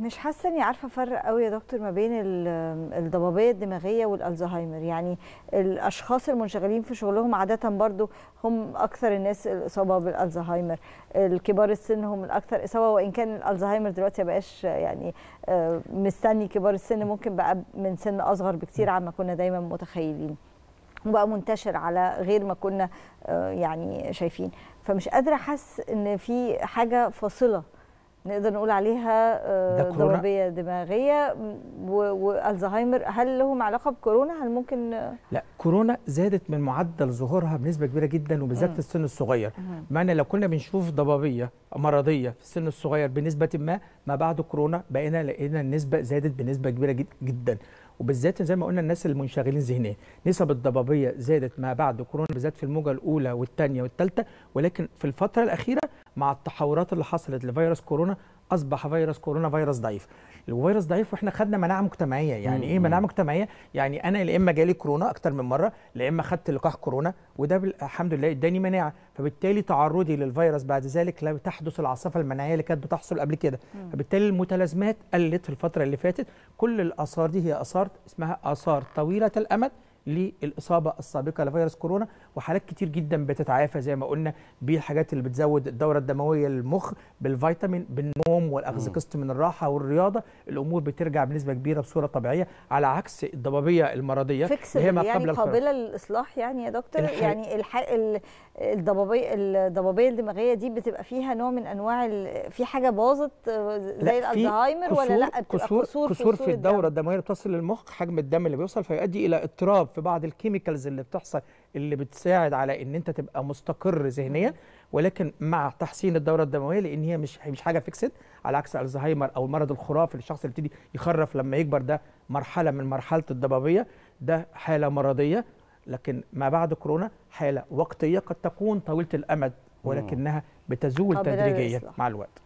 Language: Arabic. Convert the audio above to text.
مش حاسه اني عارفه افرق قوي يا دكتور ما بين الضبابيه الدماغيه والالزهايمر يعني الاشخاص المنشغلين في شغلهم عاده برضو هم اكثر الناس الاصابه بالالزهايمر الكبار السن هم الاكثر اصابه وان كان الالزهايمر دلوقتي بقاش يعني آه، مستني كبار السن ممكن بقى من سن اصغر بكتير عما كنا دايما متخيلين وبقى منتشر على غير ما كنا آه، يعني شايفين فمش قادره احس ان في حاجه فاصله نقدر نقول عليها آه، ضبابيه دماغيه والزهايمر هل لهم علاقه بكورونا هل ممكن آه؟ لا كورونا زادت من معدل ظهورها بنسبه كبيره جدا وبالذات في السن الصغير معنى لو كنا بنشوف ضبابيه مرضيه في السن الصغير بنسبه ما ما بعد كورونا بقينا لقينا النسبه زادت بنسبه كبيره جدا وبالذات زي ما قلنا الناس المنشغلين ذهنيا نسب الضبابيه زادت ما بعد كورونا بالذات في الموجه الاولى والثانيه والثالثه ولكن في الفتره الاخيره مع التحورات اللي حصلت لفيروس كورونا اصبح فيروس كورونا فيروس ضعيف الفيروس ضعيف واحنا خدنا مناعه مجتمعيه يعني مم. ايه مناعه مجتمعيه يعني انا يا اما جالي كورونا اكتر من مره يا اما خدت لقاح كورونا وده الحمد لله اداني مناعه فبالتالي تعرضي للفيروس بعد ذلك لا تحدث العاصفه المناعيه اللي كانت بتحصل قبل كده فبالتالي المتلازمات قلت في الفتره اللي فاتت كل الاثار دي هي اثار اسمها اثار طويله الامد للاصابه السابقه لفيروس كورونا وحالات كتير جدا بتتعافى زي ما قلنا بالحاجات اللي بتزود الدوره الدمويه للمخ بالفيتامين بالنوم والاخذ قسط من الراحه والرياضه الامور بترجع بنسبه كبيره بصوره طبيعيه على عكس الضبابيه المرضيه اللي هي ما يعني قبل قابله للاصلاح يعني يا دكتور الح... يعني الحرق الضبابيه الضبابيه الدماغيه دي بتبقى فيها نوع من انواع في حاجه باظت آه، زي الالزهايمر ولا لا كسور كسور, كسور في الدوره الدمويه بتصل للمخ حجم الدم اللي بيوصل فيؤدي الى اضطراب في بعض الكيميكالز اللي بتحصل اللي بتساعد على ان انت تبقى مستقر ذهنيا ولكن مع تحسين الدوره الدمويه لان هي مش مش حاجه فيكسد على عكس الزهايمر او المرض الخرافي اللي الشخص اللي بيبتدي يخرف لما يكبر ده مرحله من مرحله الضبابيه ده حاله مرضيه لكن ما بعد كورونا حاله وقتيه قد تكون طويله الامد ولكنها بتزول تدريجيا مع الوقت